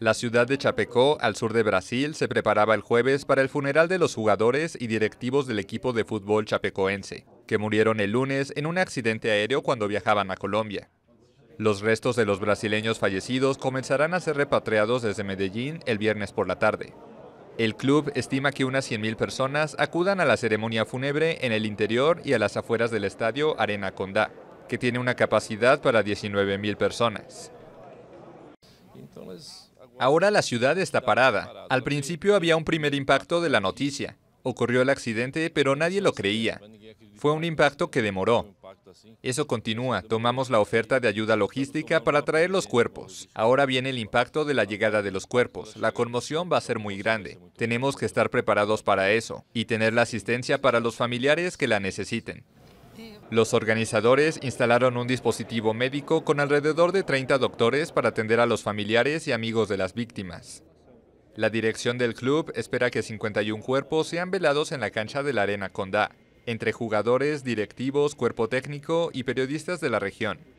La ciudad de Chapecó, al sur de Brasil, se preparaba el jueves para el funeral de los jugadores y directivos del equipo de fútbol chapecoense, que murieron el lunes en un accidente aéreo cuando viajaban a Colombia. Los restos de los brasileños fallecidos comenzarán a ser repatriados desde Medellín el viernes por la tarde. El club estima que unas 100.000 personas acudan a la ceremonia fúnebre en el interior y a las afueras del estadio Arena Condá, que tiene una capacidad para 19.000 personas. Ahora la ciudad está parada. Al principio había un primer impacto de la noticia. Ocurrió el accidente, pero nadie lo creía. Fue un impacto que demoró. Eso continúa. Tomamos la oferta de ayuda logística para traer los cuerpos. Ahora viene el impacto de la llegada de los cuerpos. La conmoción va a ser muy grande. Tenemos que estar preparados para eso y tener la asistencia para los familiares que la necesiten. Los organizadores instalaron un dispositivo médico con alrededor de 30 doctores para atender a los familiares y amigos de las víctimas. La dirección del club espera que 51 cuerpos sean velados en la cancha de la Arena Condá, entre jugadores, directivos, cuerpo técnico y periodistas de la región.